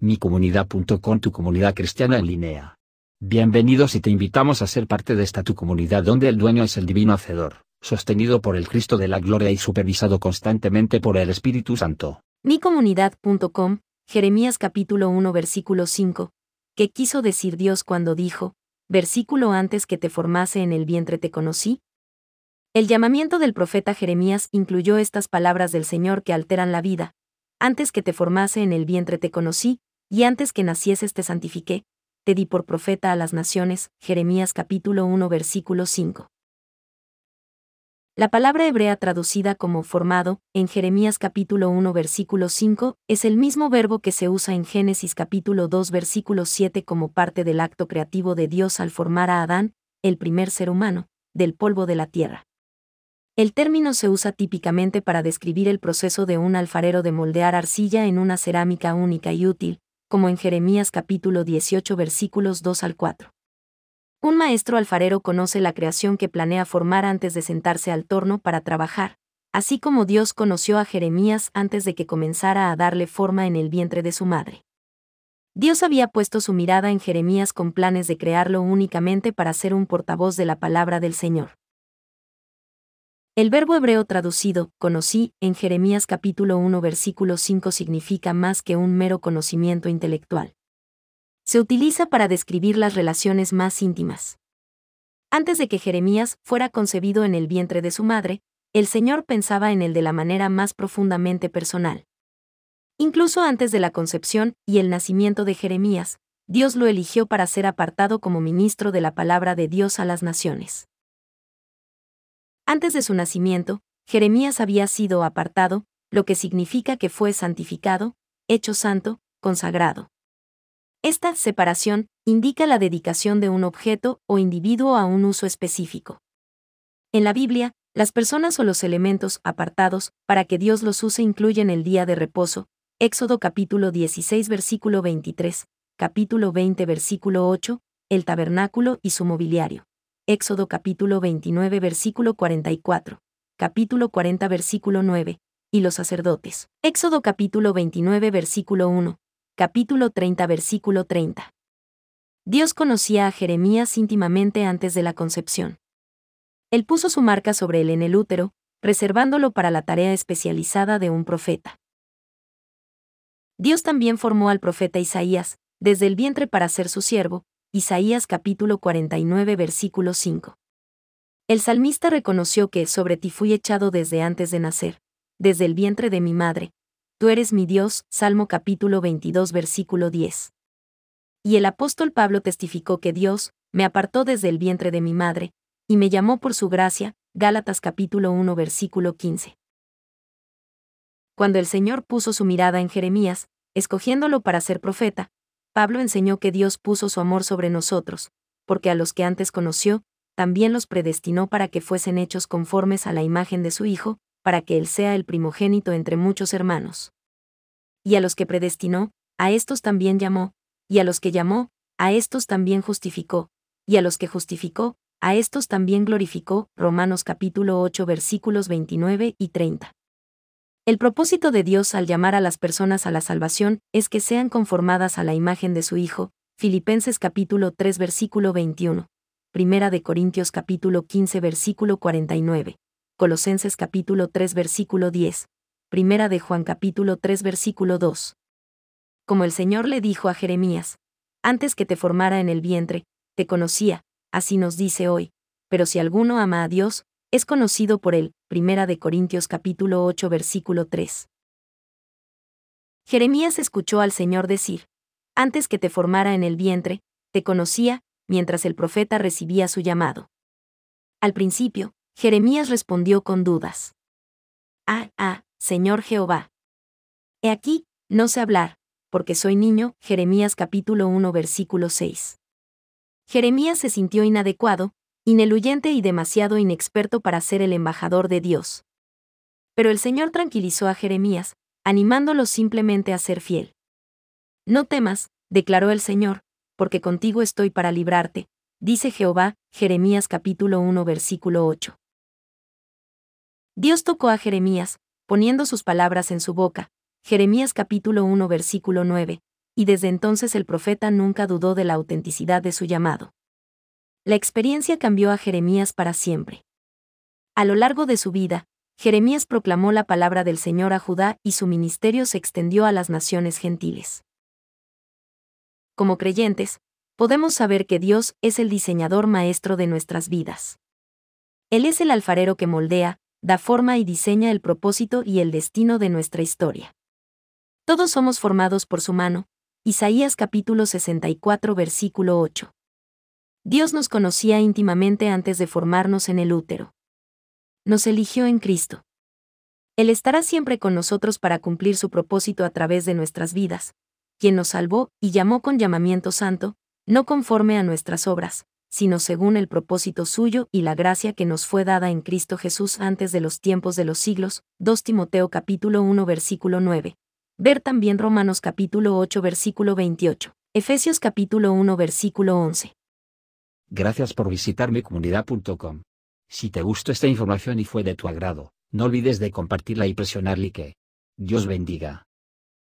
micomunidad.com tu comunidad cristiana en línea. Bienvenidos y te invitamos a ser parte de esta tu comunidad donde el dueño es el divino hacedor, sostenido por el Cristo de la gloria y supervisado constantemente por el Espíritu Santo. Micomunidad.com, Jeremías capítulo 1 versículo 5. ¿Qué quiso decir Dios cuando dijo, versículo antes que te formase en el vientre te conocí? El llamamiento del profeta Jeremías incluyó estas palabras del Señor que alteran la vida. Antes que te formase en el vientre te conocí, y antes que nacieses te santifiqué, te di por profeta a las naciones, Jeremías capítulo 1 versículo 5. La palabra hebrea traducida como formado, en Jeremías capítulo 1 versículo 5, es el mismo verbo que se usa en Génesis capítulo 2 versículo 7 como parte del acto creativo de Dios al formar a Adán, el primer ser humano, del polvo de la tierra. El término se usa típicamente para describir el proceso de un alfarero de moldear arcilla en una cerámica única y útil, como en Jeremías capítulo 18 versículos 2 al 4. Un maestro alfarero conoce la creación que planea formar antes de sentarse al torno para trabajar, así como Dios conoció a Jeremías antes de que comenzara a darle forma en el vientre de su madre. Dios había puesto su mirada en Jeremías con planes de crearlo únicamente para ser un portavoz de la palabra del Señor. El verbo hebreo traducido, conocí, en Jeremías capítulo 1 versículo 5 significa más que un mero conocimiento intelectual. Se utiliza para describir las relaciones más íntimas. Antes de que Jeremías fuera concebido en el vientre de su madre, el Señor pensaba en él de la manera más profundamente personal. Incluso antes de la concepción y el nacimiento de Jeremías, Dios lo eligió para ser apartado como ministro de la palabra de Dios a las naciones. Antes de su nacimiento, Jeremías había sido apartado, lo que significa que fue santificado, hecho santo, consagrado. Esta separación indica la dedicación de un objeto o individuo a un uso específico. En la Biblia, las personas o los elementos apartados para que Dios los use incluyen el día de reposo, Éxodo capítulo 16 versículo 23, capítulo 20 versículo 8, el tabernáculo y su mobiliario. Éxodo capítulo 29 versículo 44, capítulo 40 versículo 9, y los sacerdotes. Éxodo capítulo 29 versículo 1, capítulo 30 versículo 30. Dios conocía a Jeremías íntimamente antes de la concepción. Él puso su marca sobre él en el útero, reservándolo para la tarea especializada de un profeta. Dios también formó al profeta Isaías, desde el vientre para ser su siervo, Isaías capítulo 49 versículo 5. El salmista reconoció que sobre ti fui echado desde antes de nacer, desde el vientre de mi madre. Tú eres mi Dios, Salmo capítulo 22 versículo 10. Y el apóstol Pablo testificó que Dios me apartó desde el vientre de mi madre, y me llamó por su gracia, Gálatas capítulo 1 versículo 15. Cuando el Señor puso su mirada en Jeremías, escogiéndolo para ser profeta, Pablo enseñó que Dios puso su amor sobre nosotros, porque a los que antes conoció, también los predestinó para que fuesen hechos conformes a la imagen de su Hijo, para que Él sea el primogénito entre muchos hermanos. Y a los que predestinó, a estos también llamó, y a los que llamó, a estos también justificó, y a los que justificó, a estos también glorificó. Romanos capítulo 8 versículos 29 y 30. El propósito de Dios al llamar a las personas a la salvación es que sean conformadas a la imagen de su Hijo, Filipenses capítulo 3 versículo 21, Primera de Corintios capítulo 15 versículo 49, Colosenses capítulo 3 versículo 10, Primera de Juan capítulo 3 versículo 2. Como el Señor le dijo a Jeremías, antes que te formara en el vientre, te conocía, así nos dice hoy, pero si alguno ama a Dios, es conocido por él, 1 Corintios capítulo 8 versículo 3. Jeremías escuchó al Señor decir, antes que te formara en el vientre, te conocía, mientras el profeta recibía su llamado. Al principio, Jeremías respondió con dudas. Ah, ah, Señor Jehová. He aquí, no sé hablar, porque soy niño, Jeremías capítulo 1 versículo 6. Jeremías se sintió inadecuado, ineluyente y demasiado inexperto para ser el embajador de Dios. Pero el Señor tranquilizó a Jeremías, animándolo simplemente a ser fiel. No temas, declaró el Señor, porque contigo estoy para librarte, dice Jehová, Jeremías capítulo 1 versículo 8. Dios tocó a Jeremías, poniendo sus palabras en su boca, Jeremías capítulo 1 versículo 9, y desde entonces el profeta nunca dudó de la autenticidad de su llamado. La experiencia cambió a Jeremías para siempre. A lo largo de su vida, Jeremías proclamó la palabra del Señor a Judá y su ministerio se extendió a las naciones gentiles. Como creyentes, podemos saber que Dios es el diseñador maestro de nuestras vidas. Él es el alfarero que moldea, da forma y diseña el propósito y el destino de nuestra historia. Todos somos formados por su mano, Isaías capítulo 64 versículo 8. Dios nos conocía íntimamente antes de formarnos en el útero. Nos eligió en Cristo. Él estará siempre con nosotros para cumplir su propósito a través de nuestras vidas, quien nos salvó y llamó con llamamiento santo, no conforme a nuestras obras, sino según el propósito suyo y la gracia que nos fue dada en Cristo Jesús antes de los tiempos de los siglos. 2 Timoteo capítulo 1 versículo 9. Ver también Romanos capítulo 8 versículo 28. Efesios capítulo 1 versículo 11. Gracias por visitar mi comunidad.com. Si te gustó esta información y fue de tu agrado, no olvides de compartirla y presionar like. Dios bendiga.